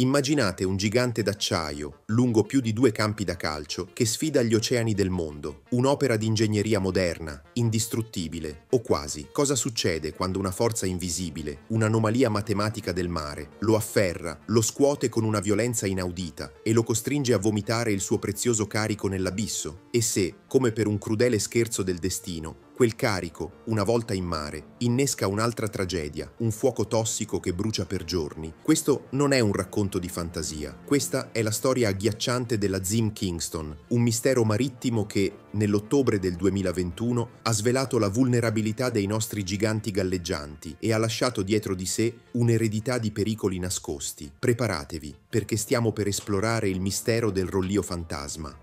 Immaginate un gigante d'acciaio, lungo più di due campi da calcio, che sfida gli oceani del mondo, un'opera di ingegneria moderna, indistruttibile, o quasi. Cosa succede quando una forza invisibile, un'anomalia matematica del mare, lo afferra, lo scuote con una violenza inaudita e lo costringe a vomitare il suo prezioso carico nell'abisso? E se, come per un crudele scherzo del destino, Quel carico, una volta in mare, innesca un'altra tragedia, un fuoco tossico che brucia per giorni. Questo non è un racconto di fantasia, questa è la storia agghiacciante della Zim Kingston, un mistero marittimo che, nell'ottobre del 2021, ha svelato la vulnerabilità dei nostri giganti galleggianti e ha lasciato dietro di sé un'eredità di pericoli nascosti. Preparatevi, perché stiamo per esplorare il mistero del rollio fantasma.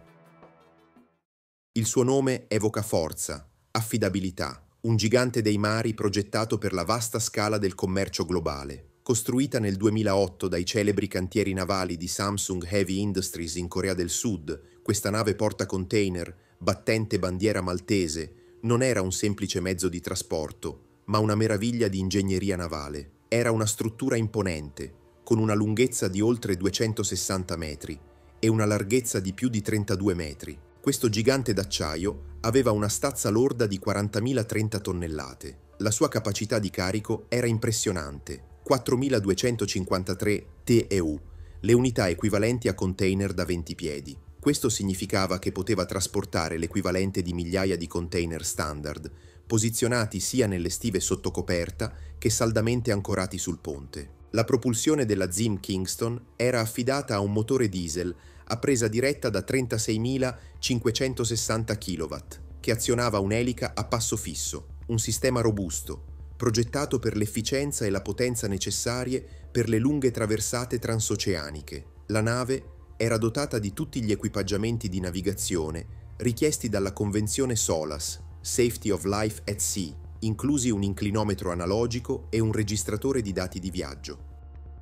Il suo nome evoca forza, Affidabilità, un gigante dei mari progettato per la vasta scala del commercio globale. Costruita nel 2008 dai celebri cantieri navali di Samsung Heavy Industries in Corea del Sud, questa nave porta container, battente bandiera maltese, non era un semplice mezzo di trasporto, ma una meraviglia di ingegneria navale. Era una struttura imponente, con una lunghezza di oltre 260 metri e una larghezza di più di 32 metri. Questo gigante d'acciaio aveva una stazza lorda di 40.030 tonnellate. La sua capacità di carico era impressionante, 4.253 TEU, le unità equivalenti a container da 20 piedi. Questo significava che poteva trasportare l'equivalente di migliaia di container standard, posizionati sia nelle stive sotto coperta che saldamente ancorati sul ponte. La propulsione della Zim Kingston era affidata a un motore diesel a presa diretta da 36.560 kW, che azionava un'elica a passo fisso, un sistema robusto, progettato per l'efficienza e la potenza necessarie per le lunghe traversate transoceaniche. La nave era dotata di tutti gli equipaggiamenti di navigazione richiesti dalla Convenzione SOLAS, Safety of Life at Sea, inclusi un inclinometro analogico e un registratore di dati di viaggio.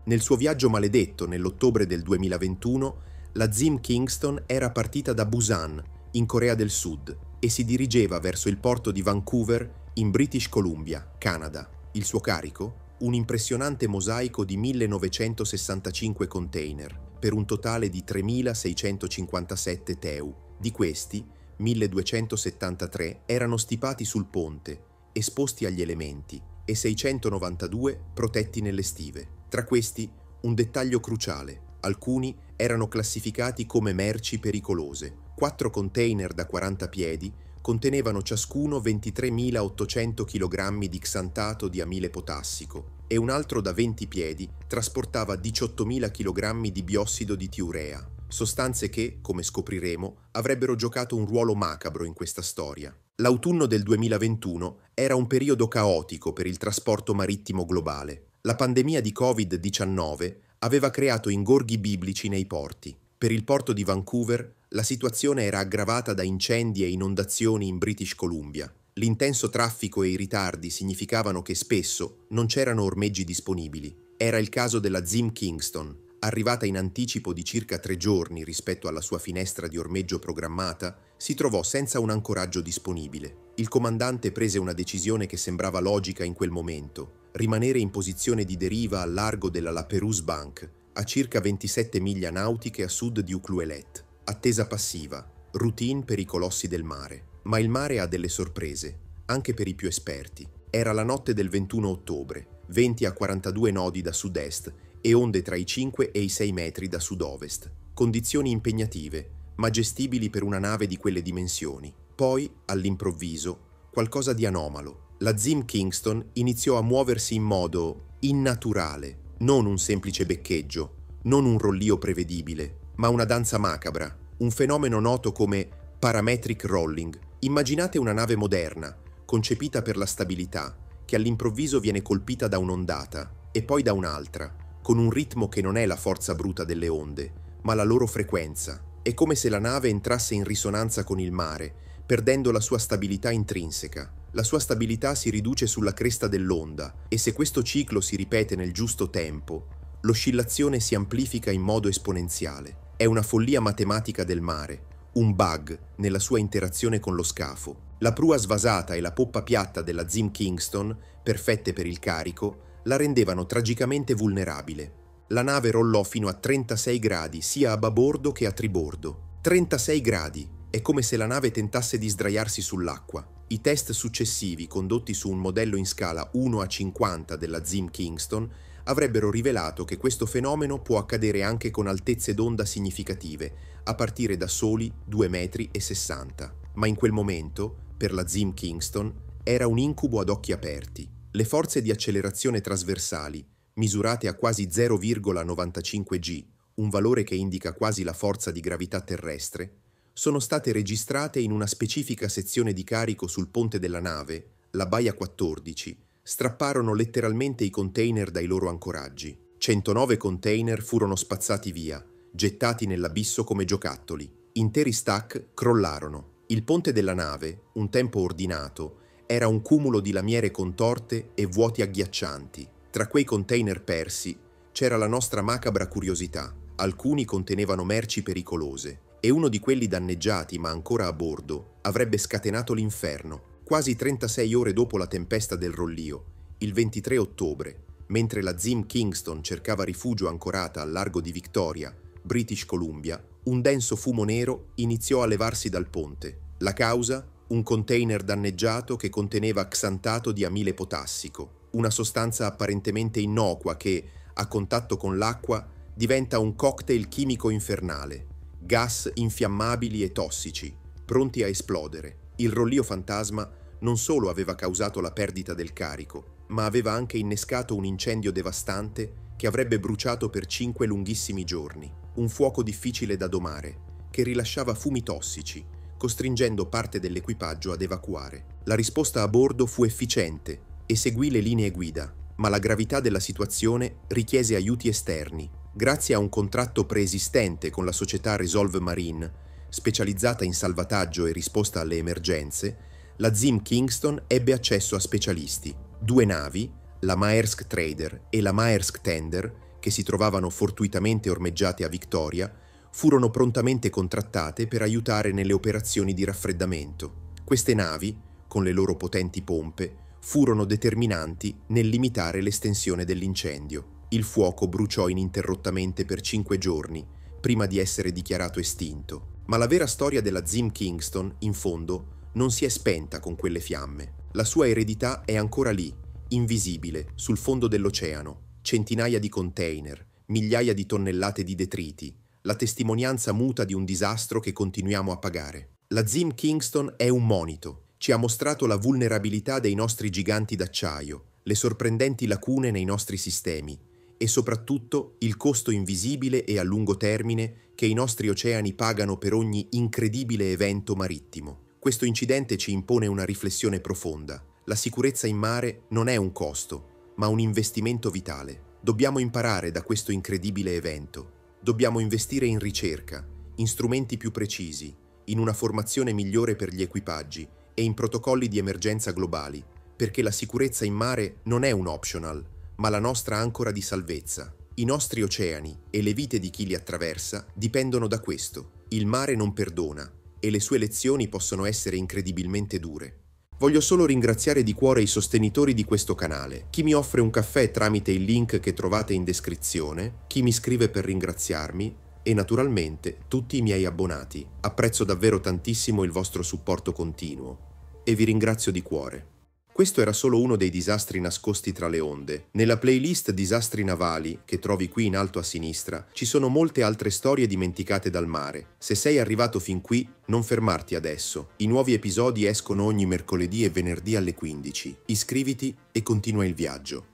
Nel suo viaggio maledetto nell'ottobre del 2021, la Zim Kingston era partita da Busan, in Corea del Sud, e si dirigeva verso il porto di Vancouver, in British Columbia, Canada. Il suo carico? Un impressionante mosaico di 1965 container, per un totale di 3.657 teu. Di questi, 1273 erano stipati sul ponte, esposti agli elementi, e 692 protetti nelle stive. Tra questi, un dettaglio cruciale, alcuni erano classificati come merci pericolose. Quattro container da 40 piedi contenevano ciascuno 23.800 kg di xantato di amile potassico e un altro da 20 piedi trasportava 18.000 kg di biossido di tiurea, sostanze che, come scopriremo, avrebbero giocato un ruolo macabro in questa storia. L'autunno del 2021 era un periodo caotico per il trasporto marittimo globale. La pandemia di Covid-19 aveva creato ingorghi biblici nei porti. Per il porto di Vancouver la situazione era aggravata da incendi e inondazioni in British Columbia. L'intenso traffico e i ritardi significavano che spesso non c'erano ormeggi disponibili. Era il caso della Zim Kingston, arrivata in anticipo di circa tre giorni rispetto alla sua finestra di ormeggio programmata, si trovò senza un ancoraggio disponibile. Il comandante prese una decisione che sembrava logica in quel momento, rimanere in posizione di deriva al largo della La Perouse Bank, a circa 27 miglia nautiche a sud di Ucluelet. Attesa passiva, routine per i colossi del mare. Ma il mare ha delle sorprese, anche per i più esperti. Era la notte del 21 ottobre, 20 a 42 nodi da sud-est e onde tra i 5 e i 6 metri da sud-ovest. Condizioni impegnative, ma gestibili per una nave di quelle dimensioni. Poi, all'improvviso, qualcosa di anomalo la Zim Kingston iniziò a muoversi in modo innaturale, non un semplice beccheggio, non un rollio prevedibile, ma una danza macabra, un fenomeno noto come parametric rolling. Immaginate una nave moderna, concepita per la stabilità, che all'improvviso viene colpita da un'ondata e poi da un'altra, con un ritmo che non è la forza bruta delle onde, ma la loro frequenza. È come se la nave entrasse in risonanza con il mare, perdendo la sua stabilità intrinseca la sua stabilità si riduce sulla cresta dell'onda e se questo ciclo si ripete nel giusto tempo, l'oscillazione si amplifica in modo esponenziale. È una follia matematica del mare, un bug nella sua interazione con lo scafo. La prua svasata e la poppa piatta della Zim Kingston, perfette per il carico, la rendevano tragicamente vulnerabile. La nave rollò fino a 36 gradi sia a babordo che a tribordo. 36 gradi, è come se la nave tentasse di sdraiarsi sull'acqua. I test successivi, condotti su un modello in scala 1 a 50 della Zim Kingston, avrebbero rivelato che questo fenomeno può accadere anche con altezze d'onda significative, a partire da soli 2,60 m. Ma in quel momento, per la Zim Kingston, era un incubo ad occhi aperti. Le forze di accelerazione trasversali, misurate a quasi 0,95 g, un valore che indica quasi la forza di gravità terrestre, sono state registrate in una specifica sezione di carico sul ponte della nave, la Baia 14, strapparono letteralmente i container dai loro ancoraggi. 109 container furono spazzati via, gettati nell'abisso come giocattoli. Interi stack crollarono. Il ponte della nave, un tempo ordinato, era un cumulo di lamiere contorte e vuoti agghiaccianti. Tra quei container persi c'era la nostra macabra curiosità. Alcuni contenevano merci pericolose, e uno di quelli danneggiati ma ancora a bordo avrebbe scatenato l'inferno, quasi 36 ore dopo la tempesta del Rollio, il 23 ottobre, mentre la Zim Kingston cercava rifugio ancorata al largo di Victoria, British Columbia, un denso fumo nero iniziò a levarsi dal ponte. La causa? Un container danneggiato che conteneva xantato di amile potassico, una sostanza apparentemente innocua che, a contatto con l'acqua, diventa un cocktail chimico infernale gas infiammabili e tossici, pronti a esplodere. Il rollio fantasma non solo aveva causato la perdita del carico, ma aveva anche innescato un incendio devastante che avrebbe bruciato per cinque lunghissimi giorni, un fuoco difficile da domare, che rilasciava fumi tossici, costringendo parte dell'equipaggio ad evacuare. La risposta a bordo fu efficiente e seguì le linee guida, ma la gravità della situazione richiese aiuti esterni Grazie a un contratto preesistente con la società Resolve Marine, specializzata in salvataggio e risposta alle emergenze, la Zim Kingston ebbe accesso a specialisti. Due navi, la Maersk Trader e la Maersk Tender, che si trovavano fortuitamente ormeggiate a Victoria, furono prontamente contrattate per aiutare nelle operazioni di raffreddamento. Queste navi, con le loro potenti pompe, furono determinanti nel limitare l'estensione dell'incendio. Il fuoco bruciò ininterrottamente per cinque giorni, prima di essere dichiarato estinto. Ma la vera storia della Zim Kingston, in fondo, non si è spenta con quelle fiamme. La sua eredità è ancora lì, invisibile, sul fondo dell'oceano. Centinaia di container, migliaia di tonnellate di detriti, la testimonianza muta di un disastro che continuiamo a pagare. La Zim Kingston è un monito, ci ha mostrato la vulnerabilità dei nostri giganti d'acciaio, le sorprendenti lacune nei nostri sistemi e soprattutto il costo invisibile e a lungo termine che i nostri oceani pagano per ogni incredibile evento marittimo. Questo incidente ci impone una riflessione profonda. La sicurezza in mare non è un costo, ma un investimento vitale. Dobbiamo imparare da questo incredibile evento. Dobbiamo investire in ricerca, in strumenti più precisi, in una formazione migliore per gli equipaggi e in protocolli di emergenza globali, perché la sicurezza in mare non è un optional, ma la nostra ancora di salvezza. I nostri oceani e le vite di chi li attraversa dipendono da questo. Il mare non perdona e le sue lezioni possono essere incredibilmente dure. Voglio solo ringraziare di cuore i sostenitori di questo canale, chi mi offre un caffè tramite il link che trovate in descrizione, chi mi scrive per ringraziarmi e naturalmente tutti i miei abbonati. Apprezzo davvero tantissimo il vostro supporto continuo e vi ringrazio di cuore. Questo era solo uno dei disastri nascosti tra le onde. Nella playlist Disastri navali, che trovi qui in alto a sinistra, ci sono molte altre storie dimenticate dal mare. Se sei arrivato fin qui, non fermarti adesso. I nuovi episodi escono ogni mercoledì e venerdì alle 15. Iscriviti e continua il viaggio.